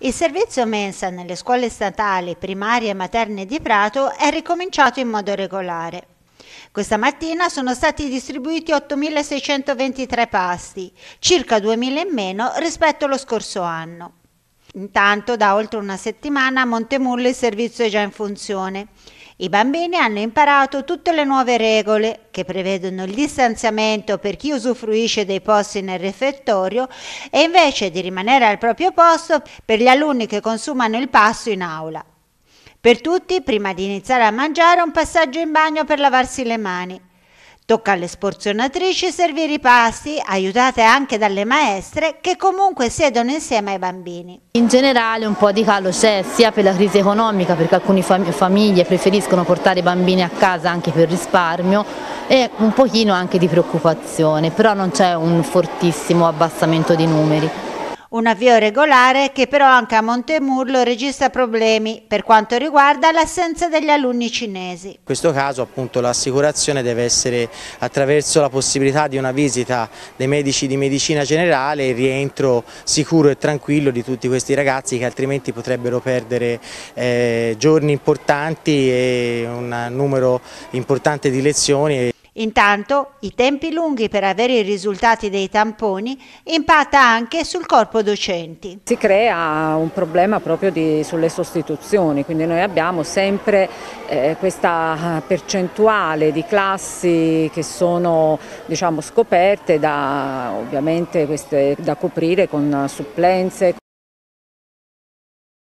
Il servizio mensa nelle scuole statali, primarie e materne di Prato è ricominciato in modo regolare. Questa mattina sono stati distribuiti 8.623 pasti, circa 2.000 in meno rispetto allo scorso anno. Intanto da oltre una settimana a Montemullo il servizio è già in funzione i bambini hanno imparato tutte le nuove regole che prevedono il distanziamento per chi usufruisce dei posti nel refettorio e invece di rimanere al proprio posto per gli alunni che consumano il pasto in aula. Per tutti, prima di iniziare a mangiare, un passaggio in bagno per lavarsi le mani. Tocca alle sporzionatrici servire i pasti, aiutate anche dalle maestre che comunque siedono insieme ai bambini. In generale un po' di calo c'è sia per la crisi economica perché alcune fam famiglie preferiscono portare i bambini a casa anche per risparmio e un pochino anche di preoccupazione, però non c'è un fortissimo abbassamento di numeri. Un avvio regolare che però anche a Montemurlo registra problemi per quanto riguarda l'assenza degli alunni cinesi. In questo caso appunto l'assicurazione deve essere attraverso la possibilità di una visita dei medici di medicina generale e il rientro sicuro e tranquillo di tutti questi ragazzi che altrimenti potrebbero perdere eh, giorni importanti e un numero importante di lezioni. Intanto i tempi lunghi per avere i risultati dei tamponi impatta anche sul corpo docenti. Si crea un problema proprio di, sulle sostituzioni, quindi noi abbiamo sempre eh, questa percentuale di classi che sono diciamo, scoperte da, ovviamente queste, da coprire con supplenze.